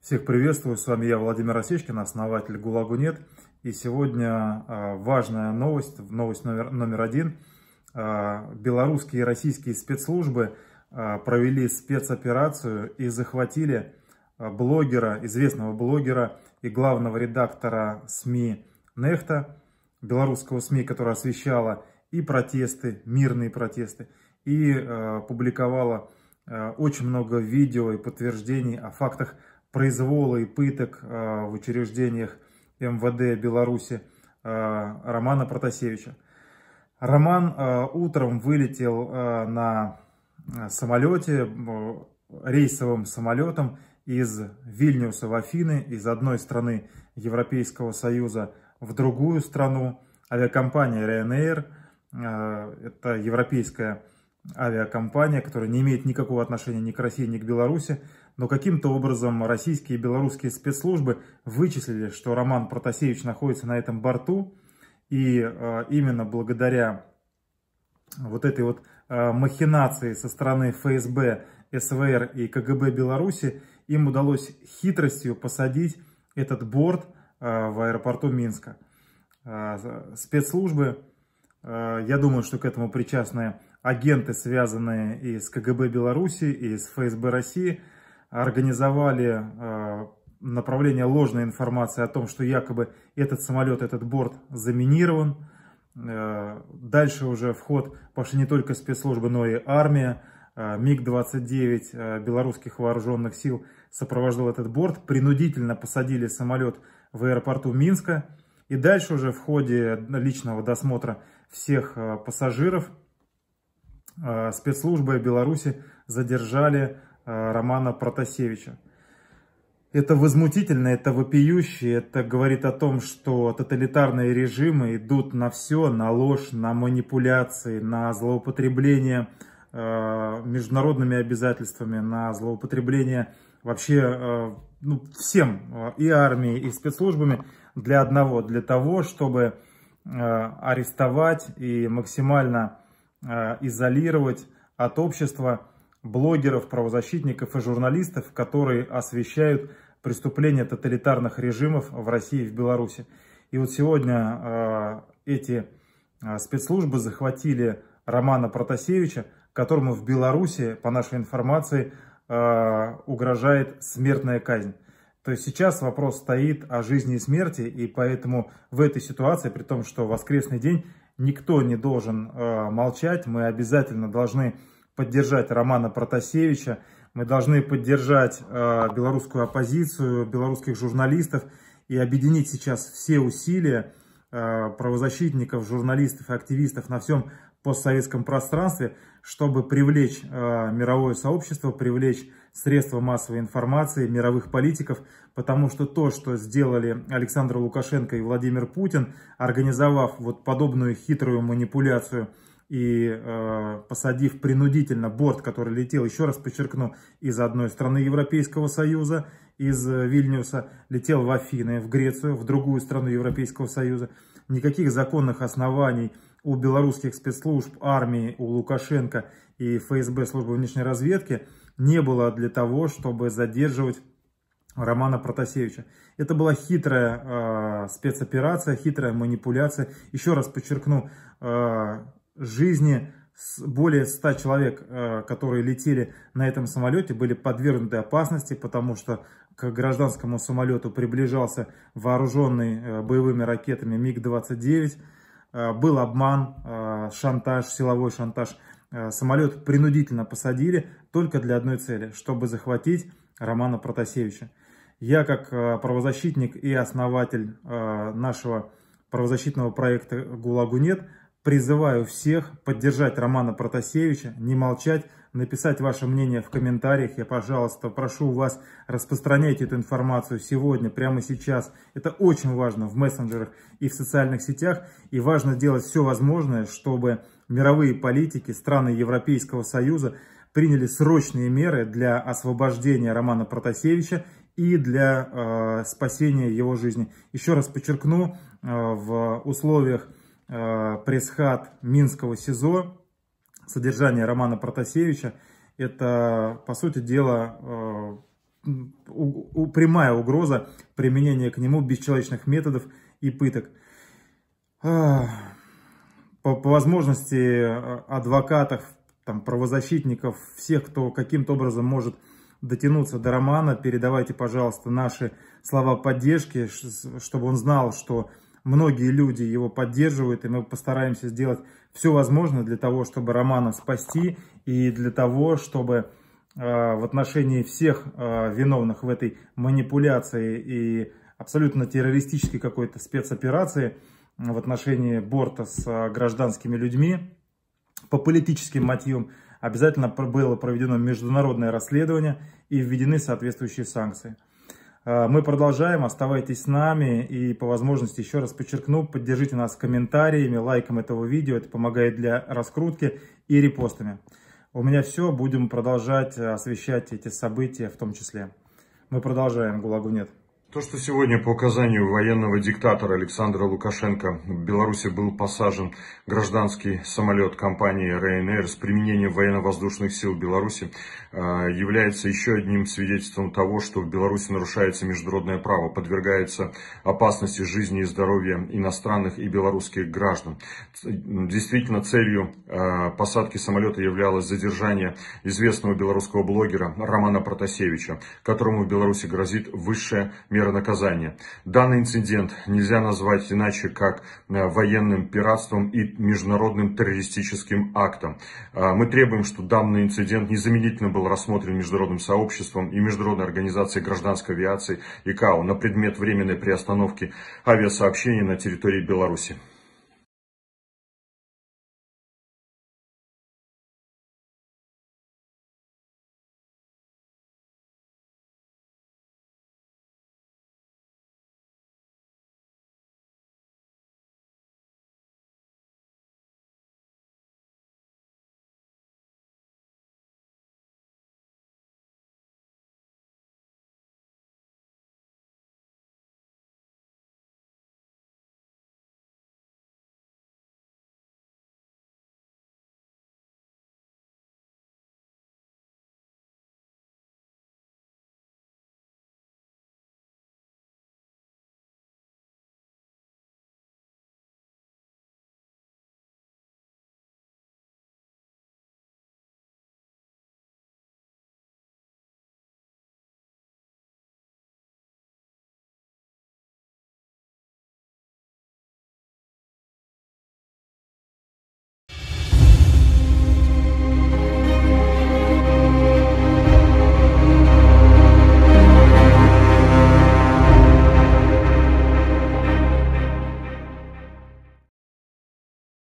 Всех приветствую, с вами я, Владимир Осечкин, основатель «ГУЛАГу нет». И сегодня а, важная новость, новость номер, номер один. А, белорусские и российские спецслужбы а, провели спецоперацию и захватили блогера, известного блогера и главного редактора СМИ «Нехта», белорусского СМИ, которая освещала и протесты, мирные протесты, и публиковала очень много видео и подтверждений о фактах произвола и пыток э, в учреждениях МВД Беларуси э, Романа Протасевича. Роман э, утром вылетел на самолете, рейсовым самолетом из Вильнюса в Афины, из одной страны Европейского Союза в другую страну. Авиакомпания Ryanair, это европейская авиакомпания, которая не имеет никакого отношения ни к России, ни к Беларуси, но каким-то образом российские и белорусские спецслужбы вычислили, что Роман Протасевич находится на этом борту, и э, именно благодаря вот этой вот э, махинации со стороны ФСБ, СВР и КГБ Беларуси им удалось хитростью посадить этот борт э, в аэропорту Минска. Э, спецслужбы, э, я думаю, что к этому причастны агенты, связанные и с КГБ Беларуси, и с ФСБ России, организовали э, направление ложной информации о том, что якобы этот самолет, этот борт заминирован. Э, дальше уже в ход пошли не только спецслужбы, но и армия. Э, МиГ-29 э, белорусских вооруженных сил сопровождал этот борт. Принудительно посадили самолет в аэропорту Минска. И дальше уже в ходе личного досмотра всех э, пассажиров – Э, спецслужбы Беларуси задержали э, Романа Протасевича. Это возмутительно, это вопиюще, это говорит о том, что тоталитарные режимы идут на все, на ложь, на манипуляции, на злоупотребление э, международными обязательствами, на злоупотребление вообще ну, всем, и армией, и спецслужбами для одного, для того, чтобы арестовать и максимально Э, изолировать от общества блогеров, правозащитников и журналистов, которые освещают преступления тоталитарных режимов в России и в Беларуси. И вот сегодня э, эти э, спецслужбы захватили Романа Протасевича, которому в Беларуси, по нашей информации, угрожает смертная казнь. То есть сейчас вопрос стоит о жизни и смерти, и поэтому в этой ситуации, при том, что воскресный день, никто не должен э, молчать, мы обязательно должны поддержать Романа Протасевича, мы должны поддержать э, белорусскую оппозицию, белорусских журналистов и объединить сейчас все усилия Э, правозащитников, журналистов активистов на всем постсоветском пространстве, чтобы привлечь э, мировое сообщество, привлечь средства массовой информации, мировых политиков, потому что то, что сделали Александр Лукашенко и Владимир Путин, организовав вот подобную хитрую манипуляцию – и э, посадив принудительно борт, который летел, еще раз подчеркну, из одной страны Европейского Союза, из э, Вильнюса, летел в Афины, в Грецию, в другую страну Европейского Союза. Никаких законных оснований у белорусских спецслужб, армии, у Лукашенко и ФСБ, службы внешней разведки, не было для того, чтобы задерживать Романа Протасевича. Это была хитрая э, спецоперация, хитрая манипуляция. Еще раз подчеркну, э, жизни более 100 человек, э, которые летели на этом самолете, были подвергнуты опасности, потому что к гражданскому самолету приближался вооруженный э, боевыми ракетами МиГ-29. Э, был обман, шантаж, силовой шантаж. Самолет принудительно посадили только для одной цели, чтобы захватить Романа Протасевича. Я как правозащитник и основатель нашего правозащитного проекта «ГУЛАГу нет» Призываю всех поддержать Романа Протасевича, не молчать, написать ваше мнение в комментариях. Я, пожалуйста, прошу вас распространять эту информацию сегодня, прямо сейчас. Это очень важно в мессенджерах и в социальных сетях. И важно делать все возможное, чтобы мировые политики, страны Европейского Союза приняли срочные меры для освобождения Романа Протасевича и для э, спасения его жизни. Еще раз подчеркну, э, в условиях Э, пресс-хат Минского СИЗО, содержание Романа Протасевича. Это, по сути дела, э, у, прямая угроза применения к нему бесчеловечных методов и пыток. Э, по, по возможности адвокатов, там, правозащитников, всех, кто каким-то образом может дотянуться до Романа, передавайте, пожалуйста, наши слова поддержки, чтобы он знал, что многие люди его поддерживают, и мы постараемся сделать все возможное для того, чтобы Романа спасти, и для того, чтобы э, в отношении всех э, виновных в этой манипуляции и абсолютно террористической какой-то спецоперации э, в отношении борта с гражданскими людьми по политическим мотивам обязательно было проведено международное расследование и введены соответствующие санкции. Э, мы продолжаем, оставайтесь с нами и по возможности еще раз подчеркну, поддержите нас комментариями, лайком этого видео, это помогает для раскрутки и репостами. У меня все, будем продолжать э, освещать эти события в том числе. Мы продолжаем, ГУЛАГу нет. То, что сегодня по указанию военного диктатора Александра Лукашенко в Беларуси был посажен гражданский самолет компании Ryanair с применением военно-воздушных сил Беларуси, э, является еще одним свидетельством того, что в Беларуси нарушается международное право, подвергается опасности жизни и здоровья иностранных и белорусских граждан. Действительно, целью э, посадки самолета являлось задержание известного белорусского блогера Романа Протасевича, которому в Беларуси грозит высшее международная меры наказания. Данный инцидент нельзя назвать иначе, как э, военным пиратством и международным террористическим актом. Э, мы требуем, что данный инцидент незаменительно был рассмотрен международным сообществом и Международной организацией гражданской авиации ИКАО на предмет временной приостановки авиасообщений на территории Беларуси.